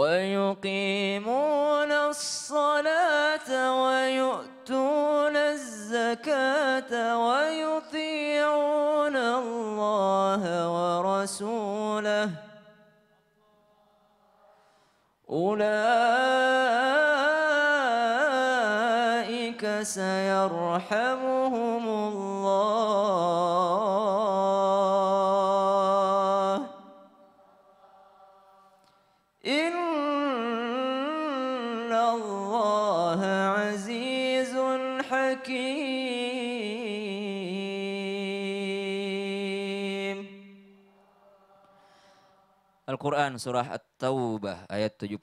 ويقيمون الصلاة ويؤتون الزكاة ويطيعون الله ورسوله أولئك سيرحمون Al-Quran surah At-Taubah ayat 71.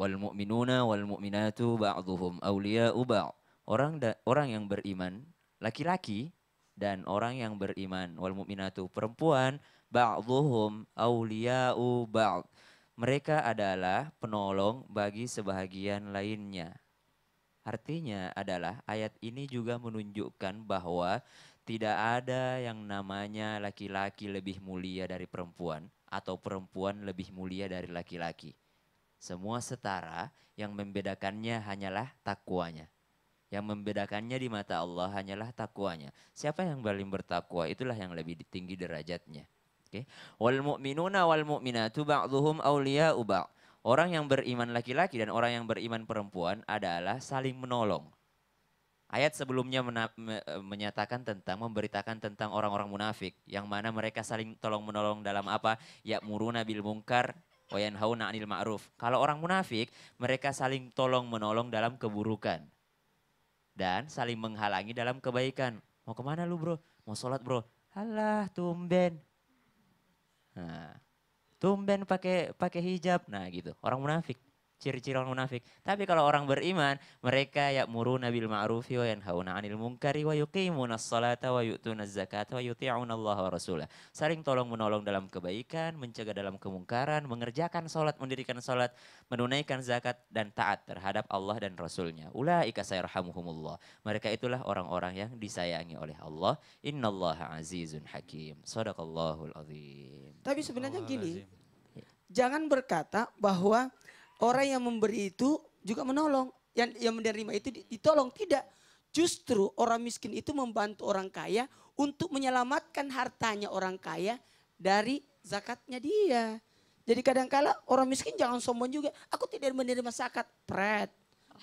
Wal mu'minuna wal mu'minatu ba'duhum awliya uba' Orang, orang yang beriman, laki-laki dan orang yang beriman. Wal mu'minatu perempuan, ba'duhum awliya ba'd. Mereka adalah penolong bagi sebahagian lainnya. Artinya adalah ayat ini juga menunjukkan bahwa tidak ada yang namanya laki-laki lebih mulia dari perempuan atau perempuan lebih mulia dari laki-laki. Semua setara yang membedakannya hanyalah takwanya. Yang membedakannya di mata Allah hanyalah takwanya. Siapa yang paling bertakwa itulah yang lebih tinggi derajatnya. Oke. Wal mu'minuna wal mu'minatu ba'dhuhum awliya'u Orang yang beriman laki-laki dan orang yang beriman perempuan adalah saling menolong. Ayat sebelumnya mena, menyatakan tentang memberitakan tentang orang-orang munafik yang mana mereka saling tolong menolong dalam apa? Ya muruna bil mungkar wa yanhauna 'anil ma'ruf. Kalau orang munafik, mereka saling tolong menolong dalam keburukan dan saling menghalangi dalam kebaikan. Mau kemana lu bro? Mau sholat bro? Hala tumben. Nah, tumben pakai pakai hijab. Nah gitu, orang munafik ciri-ciri orang munafik. Tapi kalau orang beriman, mereka ya muruna bil ma'rufi wa yanhauna 'anil munkari wa yuqimuna sholata wa yu'tuna zakata wa yuti'una Allah wa rasulah. Saling tolong menolong dalam kebaikan, mencegah dalam kemungkaran, mengerjakan salat, mendirikan salat, menunaikan zakat dan taat terhadap Allah dan rasulnya. Ulaika sayarhamuhumullah. Mereka itulah orang-orang yang disayangi oleh Allah. Innallaha azizun hakim. Shadaqallahul azim. Tapi sebenarnya gini, jangan berkata bahwa Orang yang memberi itu juga menolong. Yang, yang menerima itu ditolong. Tidak. Justru orang miskin itu membantu orang kaya untuk menyelamatkan hartanya orang kaya dari zakatnya dia. Jadi kadangkala -kadang orang miskin jangan sombong juga. Aku tidak menerima zakat. Pret.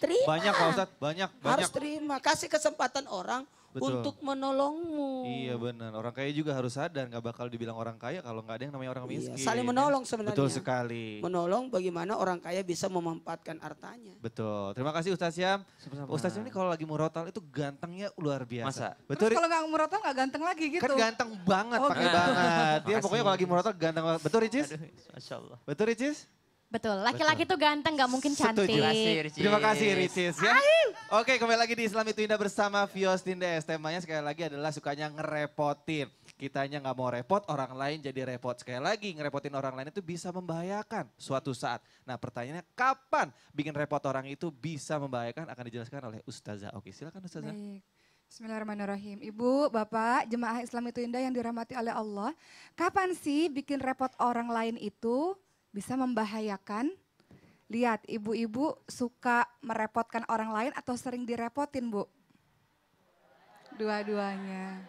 Terima. Banyak Pak Ustadz, banyak, banyak. Harus terima. Kasih kesempatan orang Betul. untuk menolongmu. Iya benar. Orang kaya juga harus sadar nggak bakal dibilang orang kaya kalau nggak ada yang namanya orang iya, miskin. Iya, saling ya kan? menolong sebenarnya. Betul sekali. Menolong bagaimana orang kaya bisa memanfaatkan artanya Betul. Terima kasih Ustaz Syam. Ustaz Syam ini kalau lagi murotal itu gantengnya luar biasa. Masa? Betul. kalau nggak murotal nggak ganteng lagi gitu. Kan ganteng banget, oh, pakai gitu. banget. Dia pokoknya kalau lagi murotal ganteng banget. Betul Ricis? Aduh, Betul Ricis? Betul, laki-laki tuh ganteng gak mungkin cantik. Setuju. Terima kasih Ricis ya. Oke kembali lagi di Islam Itu Indah bersama Vios Tindes. Temanya sekali lagi adalah sukanya ngerepotin. Kitanya nggak mau repot, orang lain jadi repot. Sekali lagi ngerepotin orang lain itu bisa membahayakan suatu saat. Nah pertanyaannya kapan bikin repot orang itu bisa membahayakan akan dijelaskan oleh Ustazah. Oke silakan Ustazah. Baik. Bismillahirrahmanirrahim. Ibu, Bapak, jemaah Islam itu indah yang dirahmati oleh Allah. Kapan sih bikin repot orang lain itu bisa membahayakan. Lihat, ibu-ibu suka merepotkan orang lain atau sering direpotin, Bu? Dua-duanya.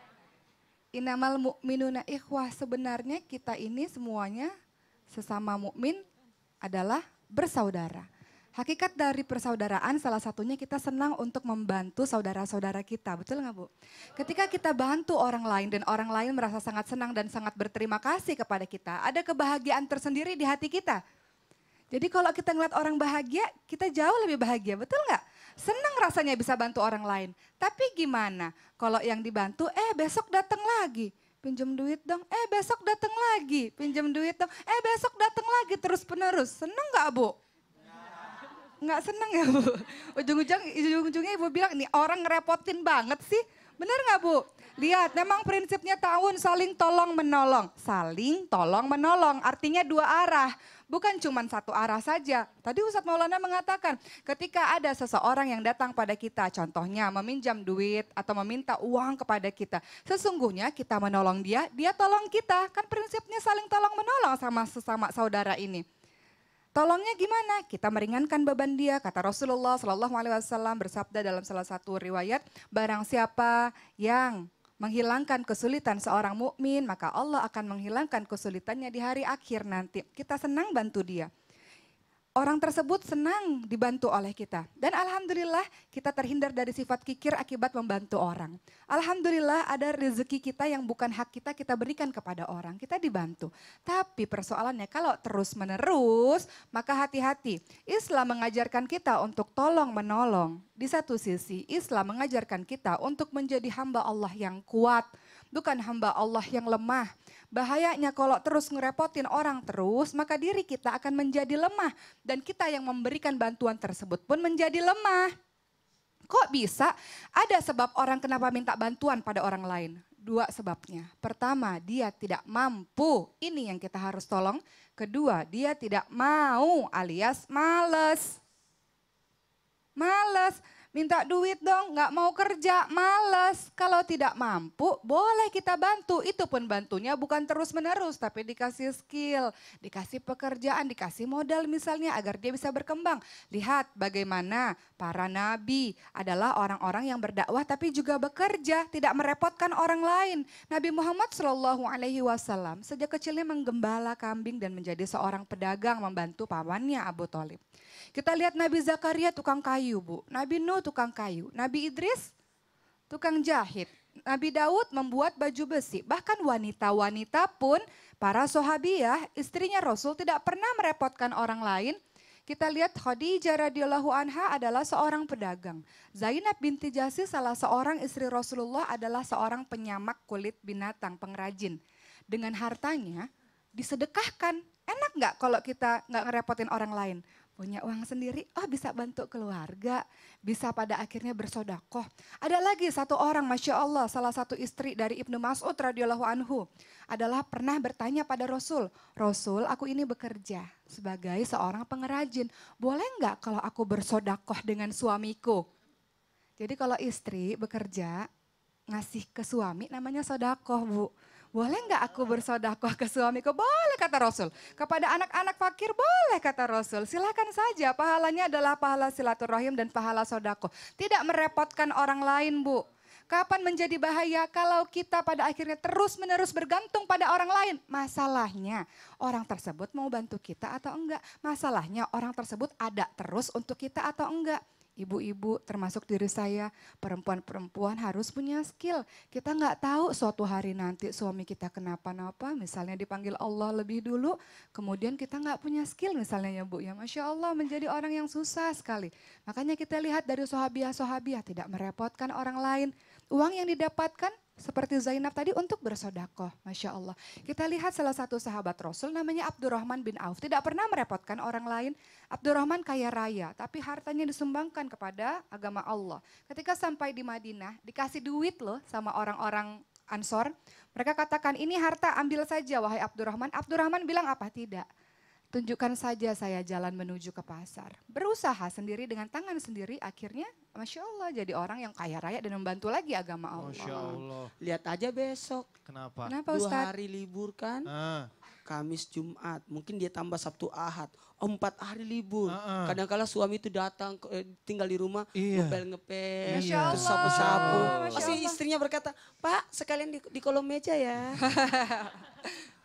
Inamal mu'minuna ikhwah, sebenarnya kita ini semuanya sesama mukmin adalah bersaudara. Hakikat dari persaudaraan salah satunya kita senang untuk membantu saudara-saudara kita, betul nggak Bu? Ketika kita bantu orang lain dan orang lain merasa sangat senang dan sangat berterima kasih kepada kita, ada kebahagiaan tersendiri di hati kita. Jadi kalau kita ngeliat orang bahagia, kita jauh lebih bahagia, betul nggak? Senang rasanya bisa bantu orang lain. Tapi gimana kalau yang dibantu, eh besok datang lagi pinjam duit dong, eh besok datang lagi, pinjam duit dong, eh besok datang lagi terus penerus. Seneng nggak bu? nggak seneng ya Bu? Ujung-ujung ujung-ujungnya Ibu bilang nih orang ngerepotin banget sih. Bener nggak Bu? Lihat, memang prinsipnya tahun saling tolong menolong. Saling tolong menolong, artinya dua arah. Bukan cuma satu arah saja. Tadi Ustadz Maulana mengatakan, ketika ada seseorang yang datang pada kita, contohnya meminjam duit atau meminta uang kepada kita, sesungguhnya kita menolong dia, dia tolong kita. Kan prinsipnya saling tolong menolong sama sesama saudara ini. Tolongnya gimana? Kita meringankan beban dia. Kata Rasulullah Shallallahu Alaihi Wasallam bersabda dalam salah satu riwayat, barang siapa yang menghilangkan kesulitan seorang mukmin, maka Allah akan menghilangkan kesulitannya di hari akhir nanti. Kita senang bantu dia orang tersebut senang dibantu oleh kita. Dan alhamdulillah kita terhindar dari sifat kikir akibat membantu orang. Alhamdulillah ada rezeki kita yang bukan hak kita, kita berikan kepada orang, kita dibantu. Tapi persoalannya kalau terus menerus, maka hati-hati. Islam mengajarkan kita untuk tolong menolong. Di satu sisi Islam mengajarkan kita untuk menjadi hamba Allah yang kuat, bukan hamba Allah yang lemah. Bahayanya kalau terus ngerepotin orang terus, maka diri kita akan menjadi lemah. Dan kita yang memberikan bantuan tersebut pun menjadi lemah. Kok bisa? Ada sebab orang kenapa minta bantuan pada orang lain. Dua sebabnya. Pertama, dia tidak mampu. Ini yang kita harus tolong. Kedua, dia tidak mau alias males. Males. Minta duit dong, nggak mau kerja, males. Kalau tidak mampu, boleh kita bantu. Itu pun bantunya bukan terus-menerus, tapi dikasih skill, dikasih pekerjaan, dikasih modal misalnya agar dia bisa berkembang. Lihat bagaimana para nabi adalah orang-orang yang berdakwah tapi juga bekerja, tidak merepotkan orang lain. Nabi Muhammad Shallallahu Alaihi Wasallam sejak kecilnya menggembala kambing dan menjadi seorang pedagang membantu pamannya Abu Thalib. Kita lihat Nabi Zakaria tukang kayu, Bu. Nabi Nuh tukang kayu. Nabi Idris tukang jahit. Nabi Daud membuat baju besi. Bahkan wanita-wanita pun, para sahabiah istrinya Rasul tidak pernah merepotkan orang lain. Kita lihat Khadijah radhiyallahu anha adalah seorang pedagang. Zainab binti Jasi salah seorang istri Rasulullah adalah seorang penyamak kulit binatang, pengrajin. Dengan hartanya disedekahkan. Enak nggak kalau kita nggak ngerepotin orang lain? punya uang sendiri, oh bisa bantu keluarga, bisa pada akhirnya bersodakoh. Ada lagi satu orang, Masya Allah, salah satu istri dari Ibnu Mas'ud radhiyallahu anhu, adalah pernah bertanya pada Rasul, Rasul aku ini bekerja sebagai seorang pengerajin, boleh enggak kalau aku bersodakoh dengan suamiku? Jadi kalau istri bekerja, ngasih ke suami namanya sodakoh bu boleh nggak aku bersodakoh ke suamiku? Boleh kata Rasul. Kepada anak-anak fakir boleh kata Rasul. Silahkan saja pahalanya adalah pahala silaturahim dan pahala sodakoh. Tidak merepotkan orang lain bu. Kapan menjadi bahaya kalau kita pada akhirnya terus-menerus bergantung pada orang lain? Masalahnya orang tersebut mau bantu kita atau enggak? Masalahnya orang tersebut ada terus untuk kita atau enggak? ibu-ibu termasuk diri saya, perempuan-perempuan harus punya skill. Kita nggak tahu suatu hari nanti suami kita kenapa-napa, misalnya dipanggil Allah lebih dulu, kemudian kita nggak punya skill misalnya ya Bu. Ya Masya Allah menjadi orang yang susah sekali. Makanya kita lihat dari sohabiah-sohabiah, tidak merepotkan orang lain. Uang yang didapatkan seperti Zainab tadi untuk bersodakoh, Masya Allah. Kita lihat salah satu sahabat Rasul namanya Abdurrahman bin Auf. Tidak pernah merepotkan orang lain. Abdurrahman kaya raya, tapi hartanya disumbangkan kepada agama Allah. Ketika sampai di Madinah, dikasih duit loh sama orang-orang Ansor. Mereka katakan ini harta ambil saja wahai Abdurrahman. Abdurrahman bilang apa? Tidak. Tunjukkan saja saya jalan menuju ke pasar. Berusaha sendiri dengan tangan sendiri, akhirnya Masya Allah jadi orang yang kaya raya dan membantu lagi agama Allah. Masya Allah. Lihat aja besok. Kenapa? Kenapa Ustaz? Dua hari libur kan, Uh. Kamis, Jumat. Mungkin dia tambah Sabtu, Ahad. Oh, empat hari libur. Uh ah, -uh. Ah. Kadang-kala suami itu datang, eh, tinggal di rumah, ngepel-ngepel, iya. iya. sapu-sapu. Pasti istrinya berkata, Pak sekalian di, di kolom meja ya.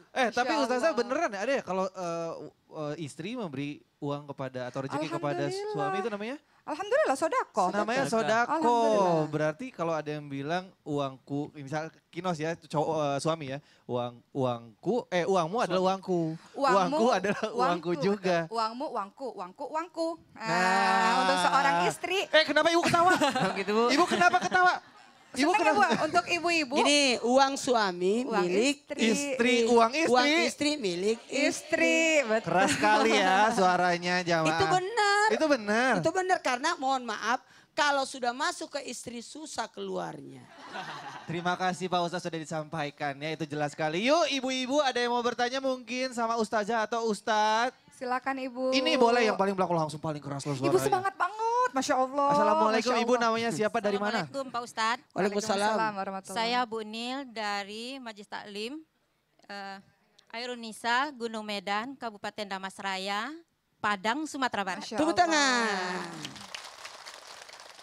Eh tapi Ustazah beneran ya ada ya kalau uh, uh, istri memberi uang kepada atau rezeki kepada suami itu namanya? Alhamdulillah sodako. Namanya sodako. Berarti kalau ada yang bilang uangku, misal kinos ya, cowok uh, eh, suami ya, uang uangku, eh uangmu adalah uangku, uangmu, uangku adalah uangku, uangku juga. Uangmu, uangku, uangku, uangku. Nah, nah, untuk seorang istri. Eh kenapa ibu ketawa? Gitu, ibu kenapa ketawa? Ibu kenapa? Bu, untuk ibu-ibu. Ini uang suami uang milik istri. istri. Uang istri. Uang istri milik istri. Betul. Keras sekali ya suaranya jamaah. Itu benar. Itu benar. Itu benar karena mohon maaf kalau sudah masuk ke istri susah keluarnya. Terima kasih Pak Ustadz sudah disampaikan ya itu jelas sekali. Yuk ibu-ibu ada yang mau bertanya mungkin sama Ustazah atau Ustadz. Silakan Ibu. Ini boleh yang paling belakang langsung paling keras loh suaranya. Ibu semangat banget banget, Masya Allah. Assalamualaikum Masya Allah. Ibu namanya siapa dari mana? Assalamualaikum Pak Ustadz. Waalaikumsalam. Waalaikumsalam Saya Bu Nil dari Majlis Taklim. Uh, eh, Airunisa, Gunung Medan, Kabupaten Damasraya, Padang, Sumatera Barat. Tepuk tangan.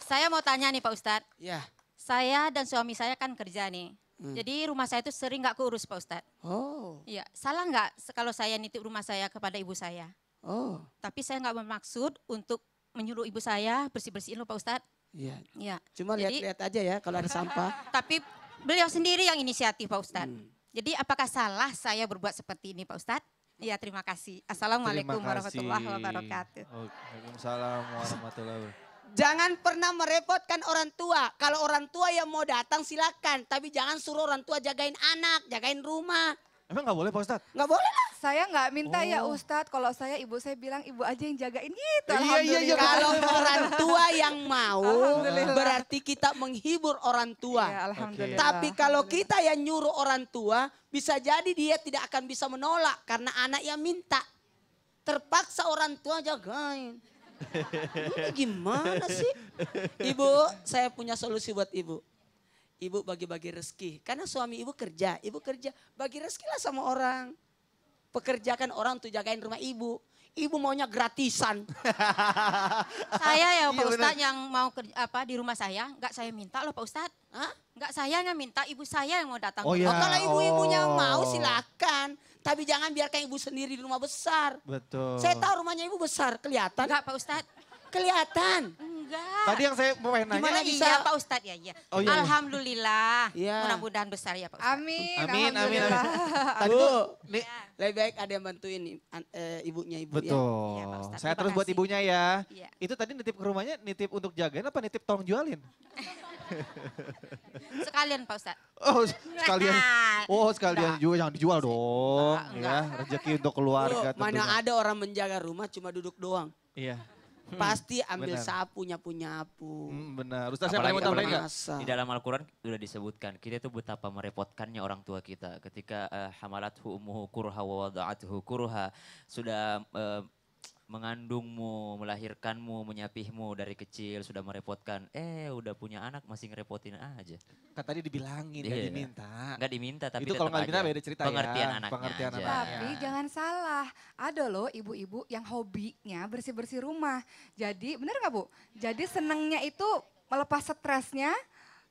Saya mau tanya nih Pak Ustadz. Ya. Saya dan suami saya kan kerja nih. Hmm. Jadi rumah saya itu sering nggak keurus Pak Ustadz. Oh. Iya, salah nggak kalau saya nitip rumah saya kepada ibu saya? Oh. Tapi saya nggak bermaksud untuk menyuruh ibu saya bersih-bersihin loh Pak Ustadz. Iya. Ya. Cuma lihat-lihat aja ya kalau ada sampah. Tapi beliau sendiri yang inisiatif Pak Ustadz. Hmm. Jadi apakah salah saya berbuat seperti ini Pak Ustadz? Iya terima kasih. Assalamualaikum terima kasih. warahmatullahi wabarakatuh. Waalaikumsalam warahmatullahi wabarakatuh. Jangan pernah merepotkan orang tua. Kalau orang tua yang mau datang silakan, tapi jangan suruh orang tua jagain anak, jagain rumah. Emang nggak boleh Pak Ustadz? Nggak boleh lah. Saya nggak minta ya, oh. ya Ustadz. Kalau saya ibu saya bilang ibu aja yang jagain gitu. Iya, iya, iya. Kalau orang tua yang mau berarti kita menghibur orang tua. Iya, alhamdulillah. Tapi kalau kita yang nyuruh orang tua bisa jadi dia tidak akan bisa menolak karena anak yang minta. Terpaksa orang tua jagain. Ini gimana sih? Ibu, saya punya solusi buat ibu Ibu bagi-bagi rezeki. Karena suami ibu kerja, ibu kerja. Bagi rezeki lah sama orang. Pekerjakan orang untuk jagain rumah ibu. Ibu maunya gratisan. saya ya iya, Pak iya, Ustadz yang mau kerja, apa di rumah saya, nggak saya minta loh Pak Ustadz. Hah? Nggak saya yang minta, ibu saya yang mau datang. Oh, iya. oh kalau ibu-ibunya oh. mau silakan. Tapi jangan biarkan ibu sendiri di rumah besar. Betul. Saya tahu rumahnya ibu besar, kelihatan. Enggak Pak Ustadz. Kelihatan enggak. Tadi yang saya mau nanya. Gimana bisa? Iya Pak Ustad ya. ya. Oh, iya. Alhamdulillah. Ya. Mudah-mudahan besar ya Pak Ustad. Amin. Amin, amin, amin. Tadi Bu, ya. lebih baik ada yang bantuin uh, ibunya ibu ya. Betul. Ya. ya saya terus buat ibunya ya. ya. Itu tadi nitip ke rumahnya, nitip untuk jagain apa nitip tolong jualin? sekalian Pak Ustad. Oh sekalian. Oh sekalian nah. juga jangan dijual dong. Nah, ya, rezeki untuk keluarga. Bu, mana ada orang menjaga rumah cuma duduk doang. Iya. Hmm. Pasti ambil benar. sapu, nyapu-nyapu. Hmm, benar. Ustaz siapa yang mau tambahin Di dalam Al-Quran sudah disebutkan, kita itu betapa merepotkannya orang tua kita. Ketika uh, hamalathu umuhu kurha wa wada'athu kurha. Sudah uh, mengandungmu, melahirkanmu, menyapihmu dari kecil sudah merepotkan. Eh, udah punya anak masih ngerepotin aja. Kan tadi dibilangin nggak yeah. diminta. Nggak diminta tapi itu kalau nggak diminta beda cerita ya. pengertian ya. Anaknya pengertian anaknya. Tapi jangan salah, ada loh ibu-ibu yang hobinya bersih-bersih rumah. Jadi bener nggak bu? Jadi senangnya itu melepas stresnya,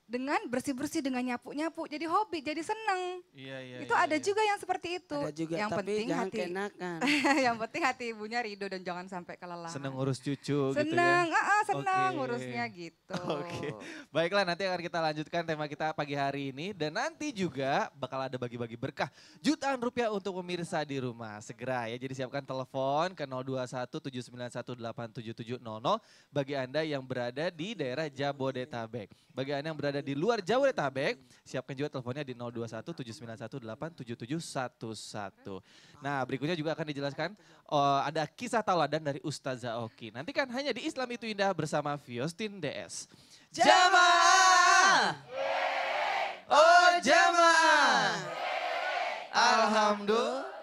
dengan bersih-bersih dengan nyapu-nyapu jadi hobi jadi seneng iya, iya, itu iya, ada iya. juga yang seperti itu ada juga, yang tapi penting hati yang penting hati ibunya Rido dan jangan sampai kelelahan seneng urus cucu seneng gitu ya senang okay. ngurusnya gitu. Oke. Okay. Baiklah nanti akan kita lanjutkan tema kita pagi hari ini dan nanti juga bakal ada bagi-bagi berkah jutaan rupiah untuk pemirsa di rumah. Segera ya. Jadi siapkan telepon ke 0217918770 bagi Anda yang berada di daerah Jabodetabek. Bagi Anda yang berada di luar Jabodetabek, siapkan juga teleponnya di 0217918771. Nah, berikutnya juga akan dijelaskan oh, ada kisah tauladan dari Ustazah Oki. Nanti kan hanya di Islam itu indah bersama Viostin DS. Jamaah! Oh jamaah! Alhamdulillah.